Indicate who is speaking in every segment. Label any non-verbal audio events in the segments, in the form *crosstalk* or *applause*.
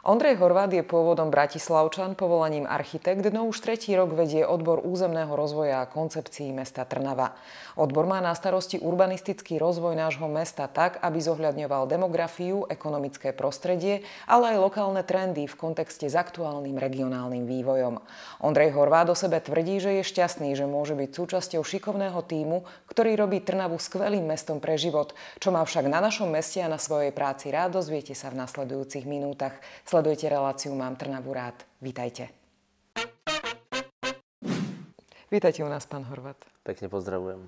Speaker 1: Ondrej Horvát je pôvodom Bratislavčan, povolaním architekt, no už tretí rok vedie odbor územného rozvoja a koncepcií mesta Trnava. Odbor má na starosti urbanistický rozvoj nášho mesta tak, aby zohľadňoval demografiu, ekonomické prostredie, ale aj lokálne trendy v kontexte s aktuálnym regionálnym vývojom. Ondrej Horvát do sebe tvrdí, že je šťastný, že môže byť súčasťou šikovného týmu, ktorý robí Trnavu skvelým mestom pre život. Čo má však na našom meste a na svojej práci rád, dozviete sa v nasledujúcich minútach. Sledujte reláciu Mám Trnavu rád. Vítajte. Vítajte u nás, pán Horvat.
Speaker 2: Pekne pozdravujem.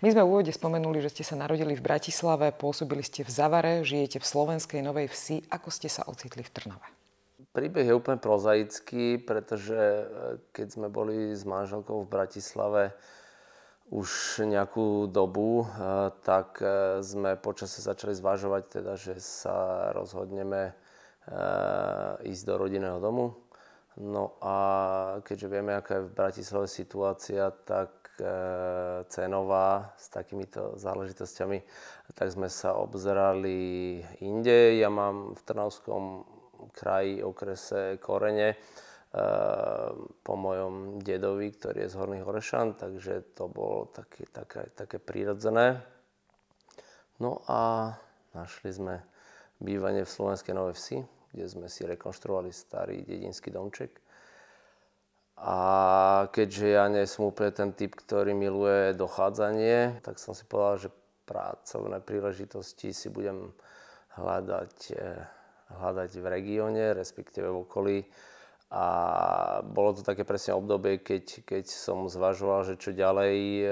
Speaker 1: My sme v úvode spomenuli, že ste sa narodili v Bratislave, pôsobili ste v Zavare, žijete v slovenskej Novej Vsi. Ako ste sa ocitli v Trnave?
Speaker 2: Príbeh je úplne prozaický, pretože e, keď sme boli s manželkou v Bratislave už nejakú dobu, e, tak e, sme počasie začali zvažovať, teda, že sa rozhodneme ísť do rodinného domu No a keďže vieme, aká je v Bratislave situácia, tak e, cenová s takýmito záležitosťami, tak sme sa obzerali inde. Ja mám v Trnavskom kraji, okrese Korene, e, po mojom dedovi, ktorý je z Horných Horešan, takže to bolo také, také, také prírodzené. No a našli sme bývanie v Slovenskej Novej Vsi kde sme si rekonštruovali starý dedinský domček. A keďže ja nie som úplne ten typ, ktorý miluje dochádzanie, tak som si povedal, že pracovné príležitosti si budem hľadať, eh, hľadať v regióne, respektíve v okolí. A bolo to také presne obdobie, keď, keď som zvažoval, že čo ďalej eh,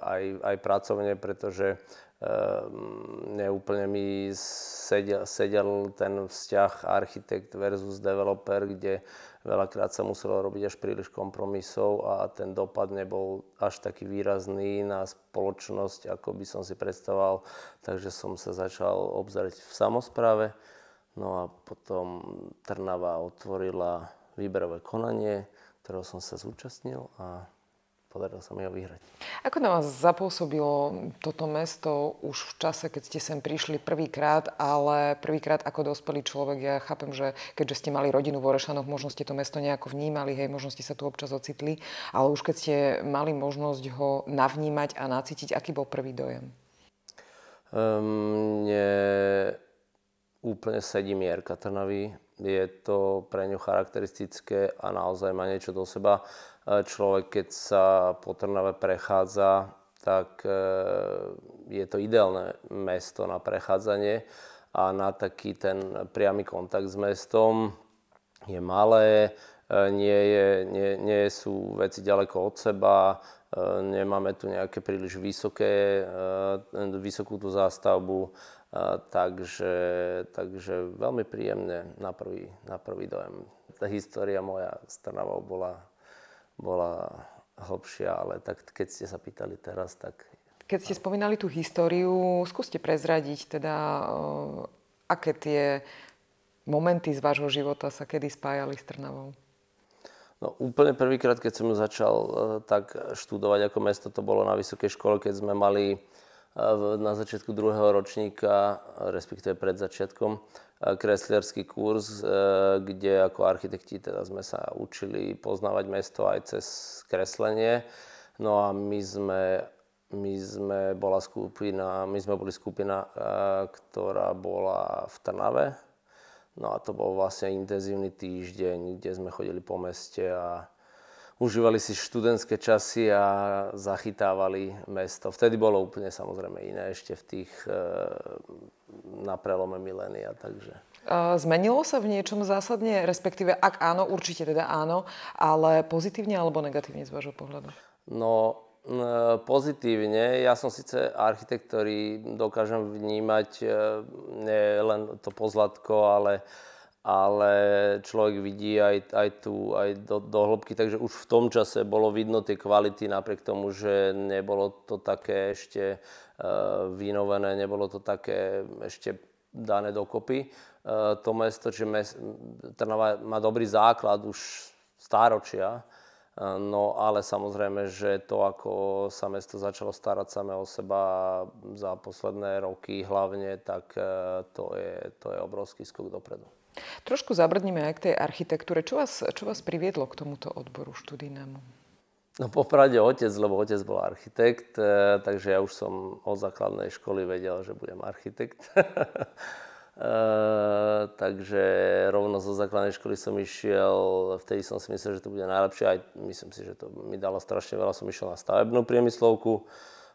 Speaker 2: aj, aj pracovne, pretože Ehm, neúplne mi sedel, sedel ten vzťah architekt versus developer, kde veľakrát sa muselo robiť až príliš kompromisov a ten dopad nebol až taký výrazný na spoločnosť, ako by som si predstavoval. Takže som sa začal obzerať v samozpráve. No a potom Trnava otvorila výberové konanie, ktorého som sa zúčastnil a podarilo sa mi ho vyhrať.
Speaker 1: Ako na vás zapôsobilo toto mesto už v čase, keď ste sem prišli prvýkrát, ale prvýkrát ako dospelý človek, ja chápem, že keďže ste mali rodinu v Orešanoch, možno ste to mesto nejako vnímali, hej, možno ste sa tu občas ocitli, ale už keď ste mali možnosť ho navnímať a nacítiť, aký bol prvý dojem?
Speaker 2: Um, mne úplne sedí mierka Trnavy. Je to pre ňu charakteristické a naozaj má niečo do seba. E, človek, keď sa po Trnave prechádza, tak e, je to ideálne mesto na prechádzanie a na taký ten priamy kontakt s mestom. Je malé, e, nie, je, nie, nie sú veci ďaleko od seba, nemáme tu nejaké príliš vysoké, vysokú tú zástavbu, takže, takže veľmi príjemne na prvý, na prvý dojem. Tá história moja s Trnavou bola bola hlbšia, ale tak keď ste sa pýtali teraz, tak...
Speaker 1: Keď ste spomínali tú históriu, skúste prezradiť teda, eh, aké tie momenty z vášho života sa kedy spájali s Trnavou?
Speaker 2: No úplne prvýkrát, keď som ju začal eh, tak študovať ako mesto, to bolo na vysokej škole, keď sme mali eh, na začiatku druhého ročníka, respektíve pred začiatkom, kreslierský kurz, e, kde ako architekti teda sme sa učili poznávať mesto aj cez kreslenie. No a my sme, my sme, bola skupina, my sme boli skupina, e, ktorá bola v Trnave. No a to bol vlastne intenzívny týždeň, kde sme chodili po meste a užívali si študentské časy a zachytávali mesto. Vtedy bolo úplne samozrejme iné ešte v tých e, na prelome milénia, takže...
Speaker 1: Zmenilo sa v niečom zásadne, respektíve ak áno, určite teda áno, ale pozitívne alebo negatívne z vášho pohľadu?
Speaker 2: No, e, pozitívne. Ja som síce architekt, ktorý dokážem vnímať e, nie len to pozlatko, ale uh, ale človek vidí aj, aj tu, aj do, do hĺbky, takže už v tom čase bolo vidno tie kvality, napriek tomu, že nebolo to také ešte e, vynovené, nebolo to také ešte dané dokopy. E, to mesto, čiže mes, Trnava má dobrý základ už stáročia, e, No ale samozrejme, že to, ako sa mesto začalo starať samé o seba za posledné roky hlavne, tak e, to je, to je obrovský skok dopredu.
Speaker 1: Trošku zabrdneme aj k tej architektúre. Čo vás, čo vás priviedlo k tomuto odboru študijnému?
Speaker 2: No popravde otec, lebo otec bol architekt, eh, takže ja už som od základnej školy vedel, že budem architekt. *laughs* Eh, takže rovno zo základnej školy som išiel, vtedy som si myslel, že to bude najlepšie, aj myslím si, že to mi dalo strašne veľa, som išiel na stavebnú priemyslovku,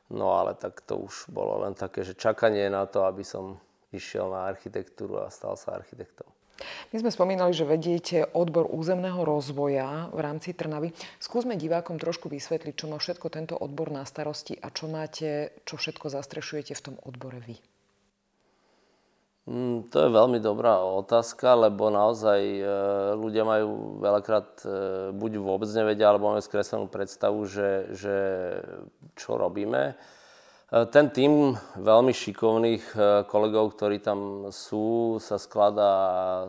Speaker 2: no ale tak to už bolo len také, že čakanie na to, aby som išiel na architektúru a stal sa architektom.
Speaker 1: My sme spomínali, že vediete odbor územného rozvoja v rámci Trnavy. Skúsme divákom trošku vysvetliť, čo má všetko tento odbor na starosti a čo máte, čo všetko zastrešujete v tom odbore vy.
Speaker 2: Mm, to je veľmi dobrá otázka, lebo naozaj e, ľudia majú veľakrát e, buď vôbec nevedia, alebo majú skreslenú predstavu, že, že čo robíme. E, ten tým veľmi šikovných e, kolegov, ktorí tam sú, sa skladá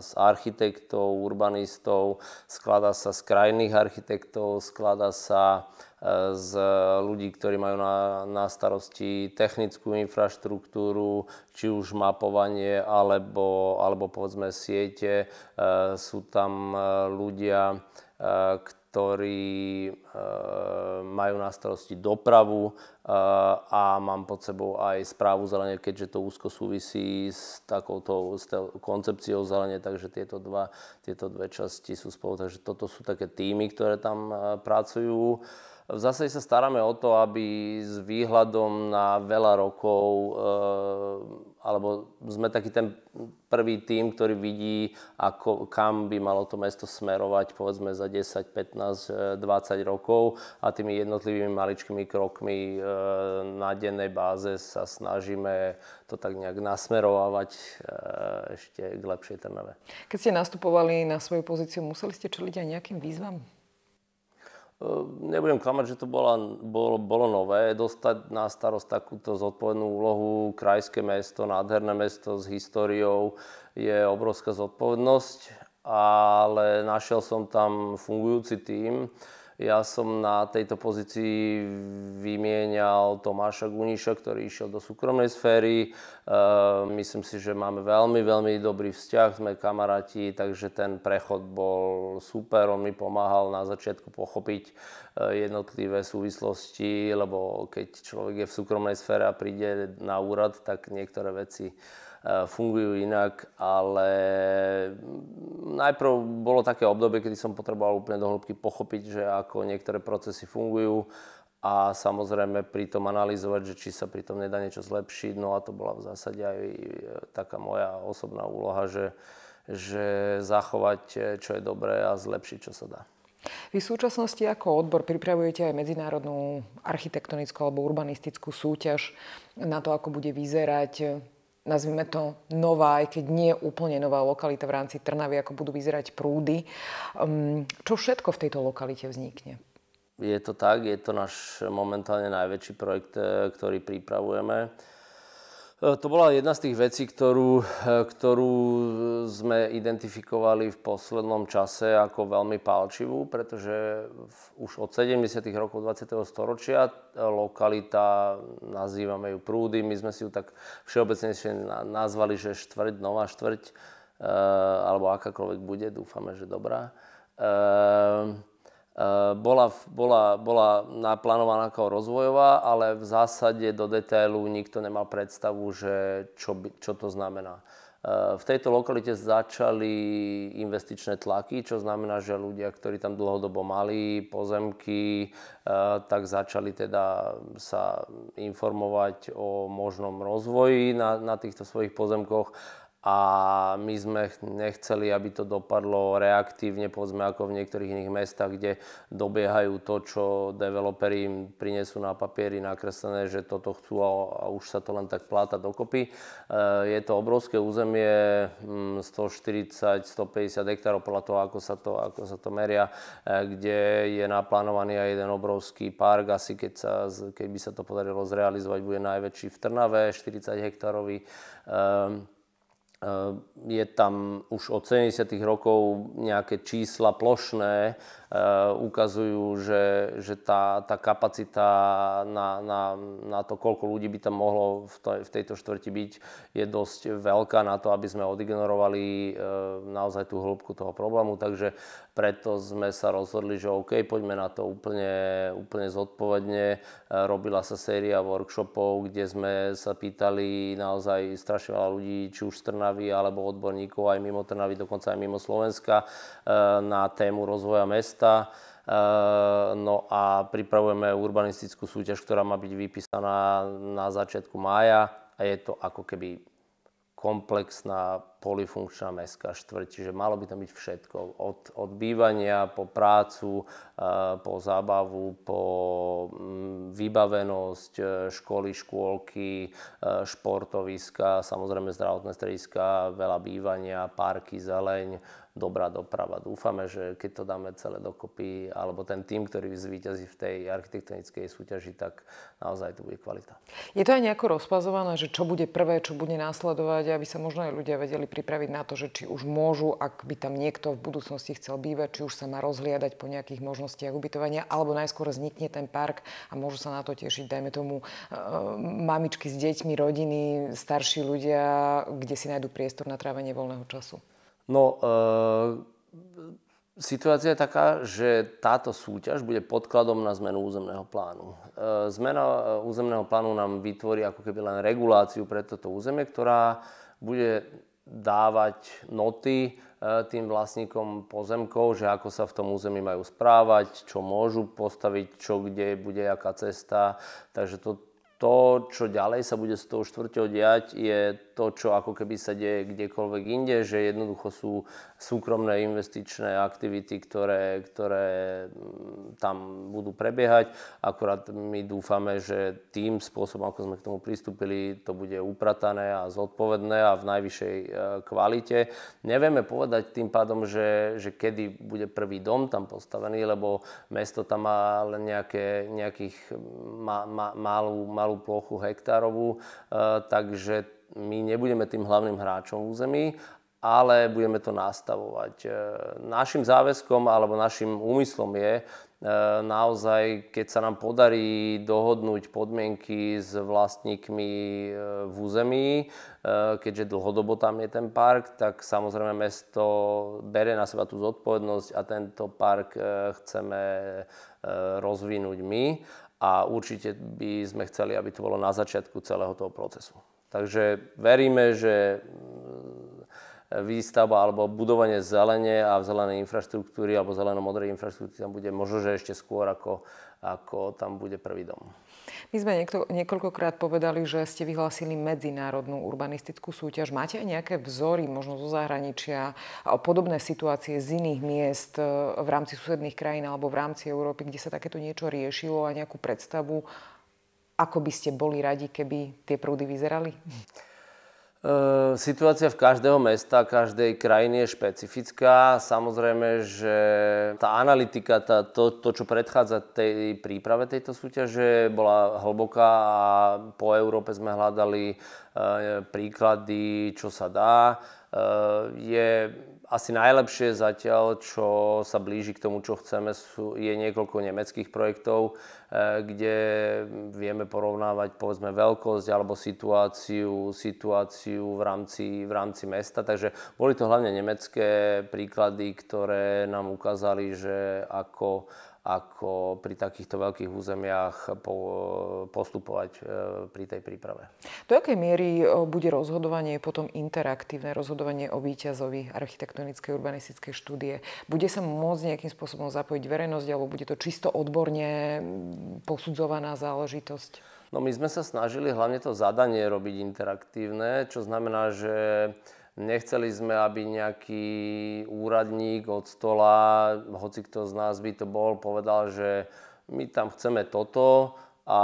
Speaker 2: z architektov, urbanistov, skladá sa z krajných architektov, skladá sa e, z ľudí, ktorí majú na, na starosti technickú infraštruktúru, či už mapovanie alebo, alebo povedzme siete. Sú tam ľudia, ktorí ktorí e, majú na starosti dopravu e, a mám pod sebou aj správu zelenie, keďže to úzko súvisí s takouto s koncepciou zelenie, takže tieto, dva, tieto dve časti sú spolu. Takže toto sú také týmy, ktoré tam e, pracujú. V zásade sa staráme o to, aby s výhľadom na veľa rokov, eh, alebo sme taký ten prvý tým, ktorý vidí, ako, kam by malo to mesto smerovať, povedzme za 10, 15, 20 rokov a tými jednotlivými maličkými krokmi eh, na dennej báze sa snažíme to tak nejak nasmerovávať eh, ešte k lepšej Trnave. Keď
Speaker 1: ste nastupovali na svoju pozíciu, museli ste čeliť aj nejakým výzvam?
Speaker 2: Ehm, nebudem klamať, že to bolo, bolo, bolo nové. Dostať na starost takúto zodpovednú úlohu krajské mesto, nádherné mesto s históriou je obrovská zodpovednosť, ale našiel som tam fungujúci tím, ja som na tejto pozícii vymienial Tomáša Guniša, ktorý išiel do súkromnej sféry. E, myslím si, že máme veľmi, veľmi dobrý vzťah, sme kamaráti, takže ten prechod bol super. On mi pomáhal na začiatku pochopiť e, jednotlivé súvislosti, lebo keď človek je v súkromnej sfére a príde na úrad, tak niektoré veci E, fungujú inak, ale najprv bolo také obdobie, kedy som potreboval úplne do hĺbky pochopiť, že ako niektoré procesy fungujú a samozrejme pri tom analyzovať, že či sa pri tom nedá niečo zlepšiť. No a to bola v zásade aj e, taká moja osobná úloha, že, že zachovať, e, čo je dobré a zlepšiť, čo sa dá.
Speaker 1: Vy v súčasnosti ako odbor pripravujete aj medzinárodnú architektonickú alebo urbanistickú súťaž na to, ako bude vyzerať nazvime to, nová, aj keď nie úplne nová lokalita v rámci Trnavy, ako budú vyzerať prúdy. Ehm, čo všetko v tejto lokalite vznikne?
Speaker 2: Je to tak, je to náš momentálne najväčší projekt, e, ktorý pripravujeme. E, to bola jedna z tých vecí, ktorú, e, ktorú sme identifikovali v poslednom čase ako veľmi palčivú, pretože v, už od 70. rokov 20. storočia e, lokalita, nazývame ju prúdy, my sme si ju tak všeobecne nazvali, že štvrť, nová štvrť, e, alebo akákoľvek bude, dúfame, že dobrá. E, Eh, bola, bola, bola naplánovaná ako rozvojová, ale v zásade do detailu nikto nemal predstavu, že čo, by, čo to znamená. Eh, v tejto lokalite začali investičné tlaky, čo znamená, že ľudia, ktorí tam dlhodobo mali pozemky, eh, tak začali teda sa informovať o možnom rozvoji na, na týchto svojich pozemkoch a my sme nechceli, aby to dopadlo reaktívne, povedzme ako v niektorých iných mestách, kde dobiehajú to, čo developeri im prinesú na papieri nakreslené, že toto chcú a, už sa to len tak pláta dokopy. E, je to obrovské územie, 140-150 mm, hektárov podľa toho, ako sa to, ako sa to meria, e, kde je naplánovaný aj jeden obrovský park, asi keď, sa, keď by sa to podarilo zrealizovať, bude najväčší v Trnave, 40 hektárový. Ehm, Ehm, je tam už od 70. rokov nejaké čísla plošné Eh, ukazujú, že, že tá, tá kapacita na, na, na to, koľko ľudí by tam mohlo v, to, v tejto štvrti byť, je dosť veľká na to, aby sme odignorovali e, naozaj tú hĺbku toho problému. Takže preto sme sa rozhodli, že OK, poďme na to úplne, úplne zodpovedne. E, robila sa séria workshopov, kde sme sa pýtali naozaj strašne veľa ľudí, či už z Trnavy alebo odborníkov aj mimo Trnavy, dokonca aj mimo Slovenska, e, na tému rozvoja mesta mesta. Eh, no a pripravujeme urbanistickú súťaž, ktorá má byť vypísaná na začiatku mája a je to ako keby komplexná polifunkčná mestská štvrť, čiže malo by tam byť všetko. Od, od bývania po prácu, eh, po zábavu, po mm, vybavenosť eh, školy, škôlky, eh, športoviska, samozrejme zdravotné strediska, veľa bývania, parky, zeleň, dobrá doprava. Dúfame, že keď to dáme celé dokopy, alebo ten tým, ktorý zvíťazí v tej architektonickej súťaži, tak naozaj to bude kvalita.
Speaker 1: Je to aj nejako rozpazované, že čo bude prvé, čo bude následovať, aby sa možno aj ľudia vedeli vedeli pripraviť na to, že či už môžu, ak by tam niekto v budúcnosti chcel bývať, či už sa má rozhliadať po nejakých možnostiach ubytovania, alebo najskôr vznikne ten park a môžu sa na to tešiť, dajme tomu, e, mamičky s deťmi, rodiny, starší ľudia, kde si nájdú priestor na trávenie voľného času.
Speaker 2: No, e- Situácia je taká, že táto súťaž bude podkladom na zmenu územného plánu. E, zmena e, územného plánu nám vytvorí ako keby len reguláciu pre toto územie, ktorá bude dávať noty e, tým vlastníkom pozemkov, že ako sa v tom území majú správať, čo môžu postaviť, čo kde bude, aká cesta. Takže to, to čo ďalej sa bude s tou štvrťou diať, je to, čo ako keby sa deje kdekoľvek inde, že jednoducho sú súkromné investičné aktivity, ktoré, ktoré mm, tam budú prebiehať. Akurát my dúfame, že tým spôsobom, ako sme k tomu pristúpili, to bude upratané a zodpovedné a v najvyššej e, kvalite. Nevieme povedať tým pádom, že, že kedy bude prvý dom tam postavený, lebo mesto tam má len nejaké, nejakých ma, mm, ma, malú, malú plochu hektárovú, e, takže my nebudeme tým hlavným hráčom v území, ale budeme to nastavovať. E, našim záväzkom alebo našim úmyslom je e, naozaj, keď sa nám podarí dohodnúť podmienky s vlastníkmi e, v území, keďže dlhodobo tam je ten park, tak samozrejme mesto bere na seba tú zodpovednosť a tento park chceme rozvinúť my a určite by sme chceli, aby to bolo na začiatku celého toho procesu. Takže veríme, že mm, výstavba alebo budovanie zelene a v zelenej infraštruktúry alebo zeleno-modrej infraštruktúry tam bude možno, že ešte skôr ako, ako tam bude prvý dom.
Speaker 1: My sme niekto, niekoľkokrát povedali, že ste vyhlásili medzinárodnú urbanistickú súťaž. Máte aj nejaké vzory, možno zo zahraničia, a podobné situácie z iných miest eh, v rámci susedných krajín alebo v rámci Európy, kde sa takéto niečo riešilo a nejakú predstavu, ako by ste boli radi, keby tie prúdy vyzerali?
Speaker 2: Hm. E, situácia v každého mesta, každej krajiny je špecifická. Samozrejme, že tá analytika, tá, to, to, čo predchádza tej príprave tejto súťaže, bola hlboká a po Európe sme hľadali e, príklady, čo sa dá. E, je asi najlepšie zatiaľ, čo sa blíži k tomu, čo chceme, sú, je niekoľko nemeckých projektov, e, kde vieme porovnávať povedzme veľkosť alebo situáciu, situáciu v, rámci, v rámci mesta. Takže boli to hlavne nemecké príklady, ktoré nám ukázali, že ako, ako pri takýchto veľkých územiach postupovať e, pri tej príprave.
Speaker 1: Do akej miery e, bude rozhodovanie potom interaktívne, rozhodovanie o výťazovi architektonickej urbanistickej štúdie? Bude sa môcť nejakým spôsobom zapojiť verejnosť, alebo bude to čisto odborne posudzovaná záležitosť?
Speaker 2: No my sme sa snažili hlavne to zadanie robiť interaktívne, čo znamená, že Nechceli sme, aby nejaký úradník od stola, hoci kto z nás by to bol, povedal, že my tam chceme toto a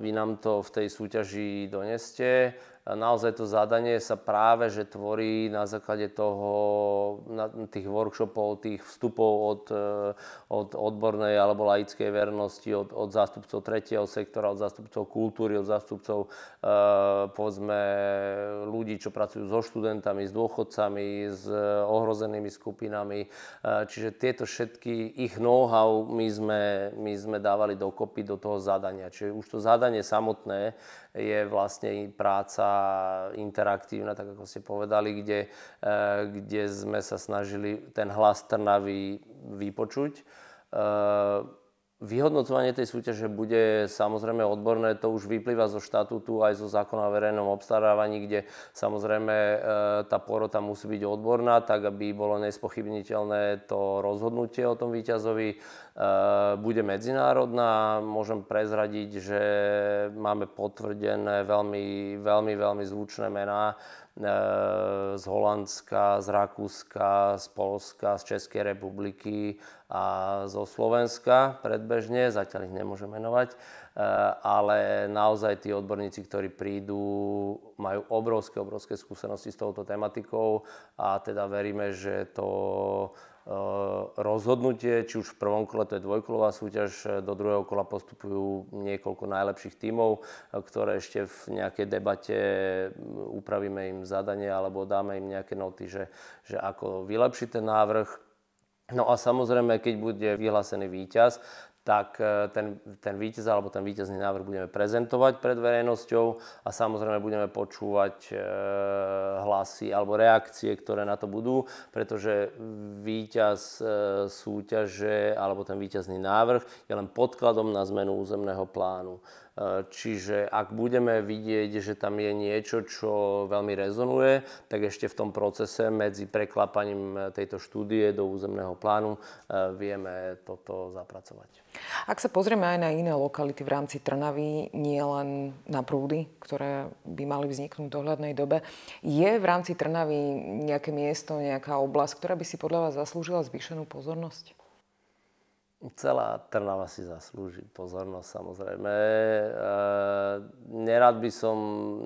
Speaker 2: vy nám to v tej súťaži doneste naozaj to zadanie sa práve že tvorí na základe toho, na tých workshopov, tých vstupov od, e, od odbornej alebo laickej vernosti, od, od zástupcov tretieho sektora, od zástupcov kultúry, od zástupcov e, povedzme ľudí, čo pracujú so študentami, s dôchodcami, s e, ohrozenými skupinami. E, čiže tieto všetky ich know-how my sme, my sme dávali dokopy do toho zadania. Čiže už to zadanie samotné je vlastne práca interaktívna, tak ako ste povedali, kde, e, kde sme sa snažili ten hlas Trnavy vypočuť. E, Vyhodnocovanie tej súťaže bude samozrejme odborné, to už vyplýva zo štatútu aj zo zákona o verejnom obstarávaní, kde samozrejme e, tá porota musí byť odborná, tak aby bolo nespochybniteľné to rozhodnutie o tom víťazovi. E, bude medzinárodná, môžem prezradiť, že máme potvrdené veľmi, veľmi, veľmi zvučné mená E, z Holandska, z Rakúska, z Polska, z Českej republiky a zo Slovenska predbežne, zatiaľ ich nemôžem menovať, e, ale naozaj tí odborníci, ktorí prídu, majú obrovské, obrovské skúsenosti s touto tematikou a teda veríme, že to Eh, rozhodnutie, či už v prvom kole, to je dvojkolová súťaž, eh, do druhého kola postupujú niekoľko najlepších tímov, eh, ktoré ešte v nejakej debate upravíme im zadanie alebo dáme im nejaké noty, že, že ako vylepšiť ten návrh. No a samozrejme, keď bude vyhlásený víťaz, tak e, ten, ten víťaz alebo ten víťazný návrh budeme prezentovať pred verejnosťou a samozrejme budeme počúvať e, hlasy alebo reakcie, ktoré na to budú, pretože víťaz e, súťaže alebo ten víťazný návrh je len podkladom na zmenu územného plánu. E, čiže ak budeme vidieť, že tam je niečo, čo veľmi rezonuje, tak ešte v tom procese medzi preklapaním tejto štúdie do územného plánu e, vieme toto zapracovať. Ak
Speaker 1: sa pozrieme aj na iné lokality v rámci Trnavy, nie len na prúdy, ktoré by mali vzniknúť v dohľadnej dobe, je v rámci Trnavy nejaké miesto, nejaká oblasť, ktorá by si podľa vás zaslúžila zvýšenú pozornosť?
Speaker 2: Celá Trnava si zaslúži pozornosť samozrejme. E, nerad, by som,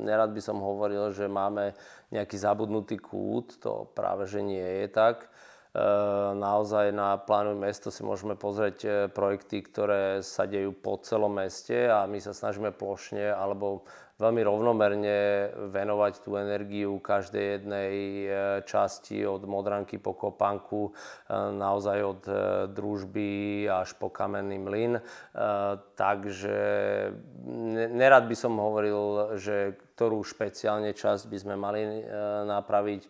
Speaker 2: nerad by som hovoril, že máme nejaký zabudnutý kút, to práve že nie je tak. Ehm, naozaj na plánu mesto si môžeme pozrieť e, projekty, ktoré sa dejú po celom meste a my sa snažíme plošne alebo veľmi rovnomerne venovať tú energiu každej jednej e, časti od Modranky po Kopanku, e, naozaj od družby až po Kamenný mlyn. Takže nerad by som hovoril, že ktorú špeciálne časť by sme mali e, napraviť. E,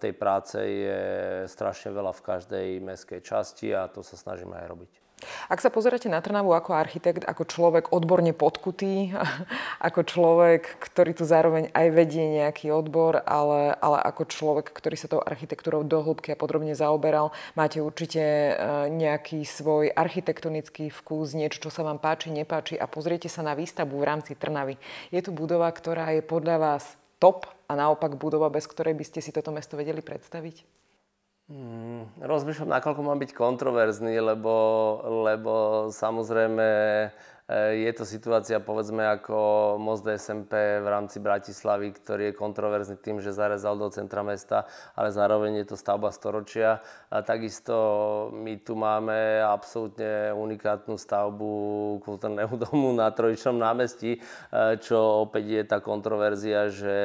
Speaker 2: tej práce je strašne veľa v každej mestskej časti a to sa snažíme aj robiť.
Speaker 1: Ak sa pozeráte na Trnavu ako architekt, ako človek odborne podkutý, *laughs* ako človek, ktorý tu zároveň aj vedie nejaký odbor, ale, ale ako človek, ktorý sa tou architektúrou dohlbky a podrobne zaoberal, máte určite e, nejaký svoj architektonický vkus, niečo, čo sa vám páči, nepáči a pozriete sa na výstavbu v rámci Trnavy. Je tu budova, ktorá je podľa vás top a naopak budova, bez ktorej by ste si toto mesto vedeli predstaviť?
Speaker 2: Mm, rozmýšľam, nakoľko mám byť kontroverzný, lebo, lebo samozrejme Eh, je to situácia, povedzme, ako most SMP v rámci Bratislavy, ktorý je kontroverzný tým, že zarezal do centra mesta, ale zároveň je to stavba storočia. A takisto my tu máme absolútne unikátnu stavbu kultúrneho *laughs* domu na Trojičnom námestí, eh, čo opäť je tá kontroverzia, že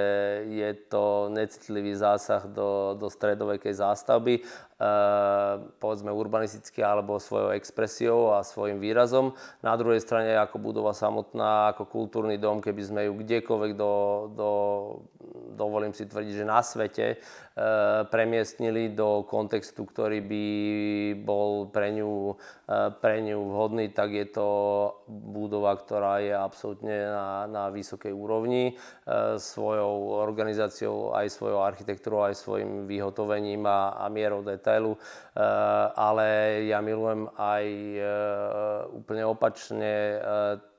Speaker 2: je to necitlivý zásah do, do stredovekej zástavby Eh, povedzme urbanisticky alebo svojou expresiou a svojim výrazom. Na druhej strane ako budova samotná, ako kultúrny dom, keby sme ju kdekoľvek do, do, dovolím si tvrdiť, že na svete Eh, premiestnili do kontextu, ktorý by bol pre ňu, eh, pre ňu vhodný, tak je to budova, ktorá je absolútne na, na vysokej úrovni eh, svojou organizáciou, aj svojou architektúrou, aj svojim vyhotovením a, a mierou detailu. Ale ja milujem aj úplne opačne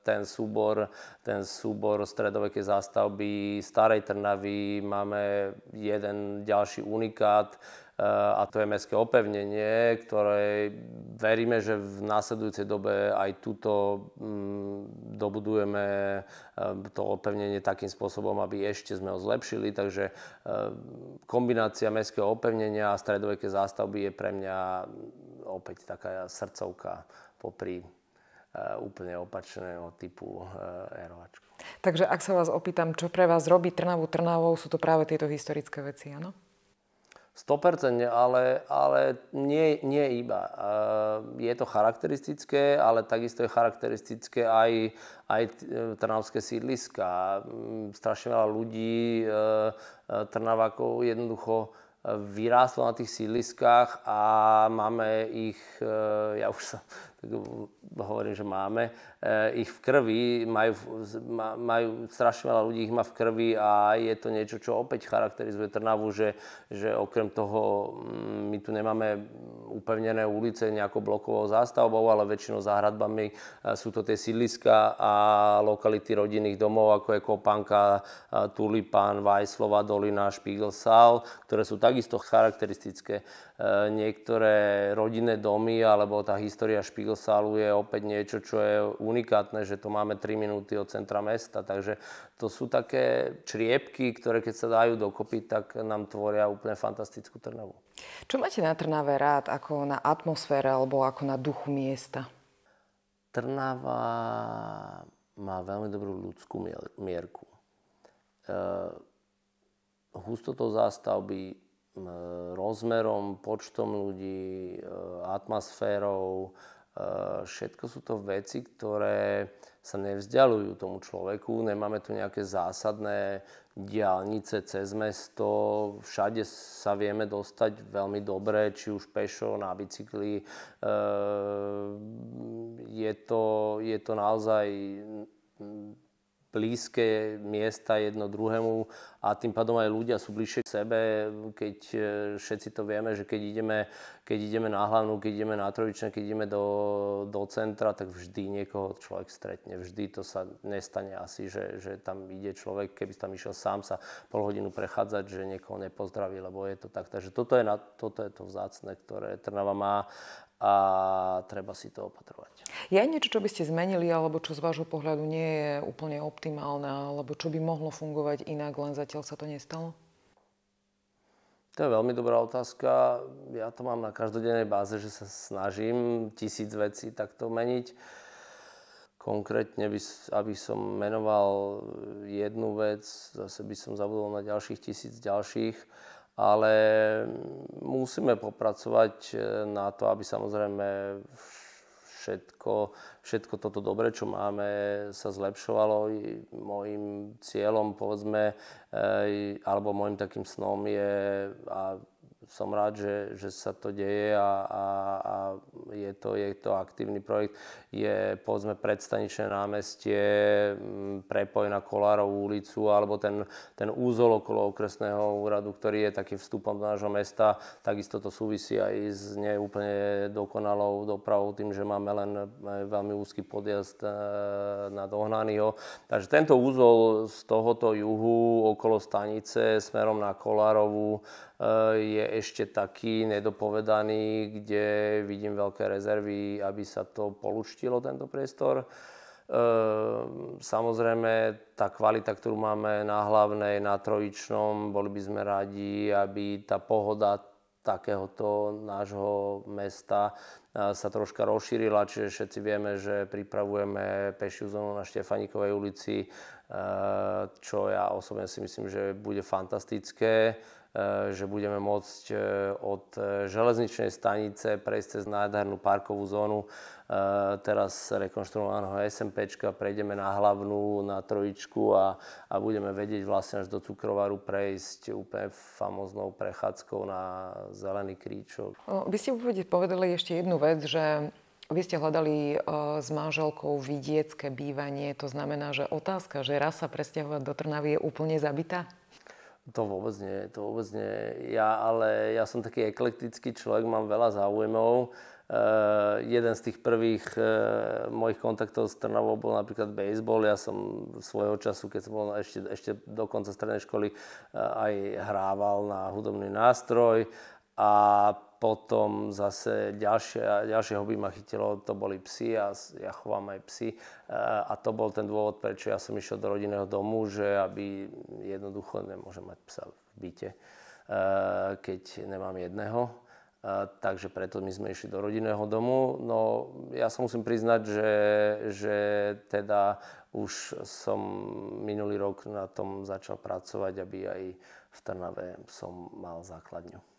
Speaker 2: ten súbor, ten súbor stredovekej zástavby Starej Trnavy, máme jeden ďalší unikát, e, a to je mestské opevnenie, ktoré veríme, že v následujúcej dobe aj túto mm, dobudujeme e, to opevnenie takým spôsobom, aby ešte sme ho zlepšili. Takže e, kombinácia mestského opevnenia a stredovekej zástavby je pre mňa opäť taká srdcovka popri E, úplne opačného typu e, erovačku.
Speaker 1: Takže ak sa vás opýtam, čo pre vás robí Trnavu Trnavou, sú to práve tieto historické veci, áno?
Speaker 2: 100%, ale, ale nie, nie iba. E, je to charakteristické, ale takisto je charakteristické aj, aj trnavské sídliska. Mm, strašne veľa ľudí, Trnavákov jednoducho vyrástlo na tých sídliskách a máme ich, ja už sa hovorím, že máme, eh, ich v krvi, majú, majú strašne veľa ľudí, ich má v krvi a je to niečo, čo opäť charakterizuje Trnavu, že, že okrem toho mm, my tu nemáme upevnené ulice nejakou blokovou zástavbou, ale väčšinou záhradbami eh, sú to tie sídliska a lokality rodinných domov, ako je Kopanka, eh, Tulipán, Vajslova, Dolina, Špígl, Sal, ktoré sú takisto charakteristické niektoré rodinné domy alebo tá história Špigosálu je opäť niečo, čo je unikátne, že to máme 3 minúty od centra mesta. Takže to sú také čriepky, ktoré keď sa dajú dokopy, tak nám tvoria úplne fantastickú Trnavu.
Speaker 1: Čo máte na Trnave rád, ako na atmosfére alebo ako na duchu miesta? Trnava
Speaker 2: má veľmi dobrú ľudskú mierku. E, hustotou zástavby, rozmerom, počtom ľudí, e, atmosférou, e, všetko sú to veci, ktoré sa nevzdialujú tomu človeku. Nemáme tu nejaké zásadné diálnice cez mesto. Všade sa vieme dostať veľmi dobre, či už pešo, na bicykli. E, je to, je to naozaj blízke miesta jedno druhému a tým pádom aj ľudia sú bližšie k sebe, keď e, všetci to vieme, že keď ideme, keď ideme na hlavnú, keď ideme na trojičné, keď ideme do, do centra, tak vždy niekoho človek stretne. Vždy to sa nestane asi, že, že tam ide človek, keby tam išiel sám sa pol hodinu prechádzať, že niekoho nepozdraví, lebo je to tak. Takže toto je, na, toto je to vzácne, ktoré Trnava má a treba si to opatrovať.
Speaker 1: Je aj niečo, čo by ste zmenili, alebo čo z vášho pohľadu nie je úplne optimálne, alebo čo by mohlo fungovať inak, len zatiaľ sa to nestalo?
Speaker 2: To je veľmi dobrá otázka. Ja to mám na každodennej báze, že sa snažím tisíc vecí takto meniť. Konkrétne, by, aby som menoval jednu vec, zase by som zabudol na ďalších tisíc ďalších ale musíme popracovať eh, na to, aby samozrejme všetko, všetko toto dobre, čo máme, sa zlepšovalo. Mojím cieľom, povedzme, eh, alebo môjim takým snom je, a som rád, že, že sa to deje a, a, a je, to, je to aktívny projekt. Je povedzme predstaničné námestie, mm, prepoj na Kolárovú ulicu alebo ten, ten úzol okolo okresného úradu, ktorý je takým vstupom do nášho mesta. Takisto to súvisí aj s neúplne dokonalou dopravou, tým, že máme len e, veľmi úzky podjazd e, na Dohnanýho. Takže tento úzol z tohoto juhu okolo stanice smerom na Kolárovú Eh, je ešte taký nedopovedaný, kde vidím veľké rezervy, aby sa to polúčtilo, tento priestor. Eh, samozrejme, tá kvalita, ktorú máme na hlavnej, na trojičnom, boli by sme radi, aby tá pohoda takéhoto nášho mesta eh, sa troška rozšírila, čiže všetci vieme, že pripravujeme pešiu zónu na Štefanikovej ulici, čo ja osobne si myslím, že bude fantastické. Eh, že budeme môcť eh, od eh, železničnej stanice prejsť cez nádhernú parkovú zónu, teraz rekonštruovaného SMPčka, prejdeme na hlavnú, na trojičku a, a budeme vedieť vlastne až do cukrovaru prejsť úplne famoznou prechádzkou na zelený kríčok.
Speaker 1: Vy ste povedali ešte jednu vec, že vy ste hľadali s manželkou vidiecké bývanie, to znamená, že otázka, že raz sa presťahovať do Trnavy je úplne zabitá?
Speaker 2: To vôbec nie, to vôbec nie. Ja, ale ja som taký eklektický človek, mám veľa záujmov. Uh, jeden z tých prvých uh, mojich kontaktov s Trnavou bol napríklad baseball. Ja som svojho času, keď som bol ešte, ešte do konca strednej školy, uh, aj hrával na hudobný nástroj. A potom zase ďalšie, ďalšie hobby ma chytilo, to boli psy a ja chovám aj psy. E, a to bol ten dôvod, prečo ja som išiel do rodinného domu, že aby jednoducho nemôžem mať psa v byte, e, keď nemám jedného. E, takže preto my sme išli do rodinného domu. No ja sa musím priznať, že, že teda už som minulý rok na tom začal pracovať, aby aj v Trnave som mal základňu.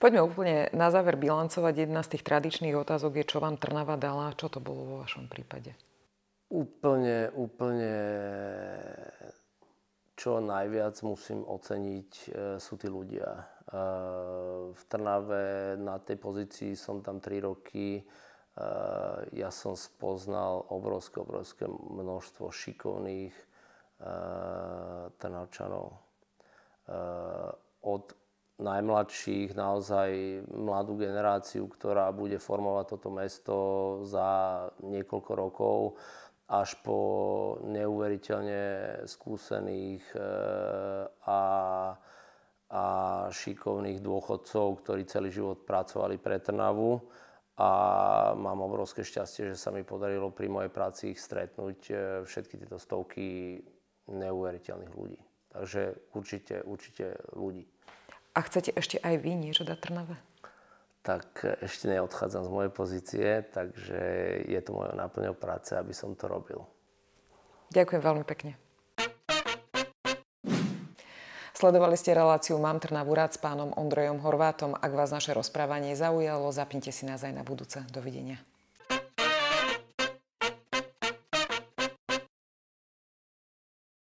Speaker 1: Poďme úplne na záver bilancovať. Jedna z tých tradičných otázok je, čo vám Trnava dala, čo to bolo vo vašom prípade?
Speaker 2: Úplne, úplne čo najviac musím oceniť e, sú tí ľudia. E, v Trnave na tej pozícii som tam 3 roky. E, ja som spoznal obrovské, obrovské množstvo šikovných Trnavčanov. Od najmladších, naozaj mladú generáciu, ktorá bude formovať toto mesto za niekoľko rokov až po neuveriteľne skúsených e, a, a šikovných dôchodcov, ktorí celý život pracovali pre Trnavu. A mám obrovské šťastie, že sa mi podarilo pri mojej práci ich stretnúť e, všetky tieto stovky neuveriteľných ľudí. Takže určite, určite ľudí.
Speaker 1: A chcete ešte aj vy niečo dať Trnave?
Speaker 2: Tak ešte neodchádzam z mojej pozície, takže je to mojou náplňou práce, aby som to robil.
Speaker 1: Ďakujem veľmi pekne. Sledovali ste reláciu Mám Trnavu rád s pánom Ondrejom Horvátom. Ak vás naše rozprávanie zaujalo, zapnite si nás aj na budúce. Dovidenia.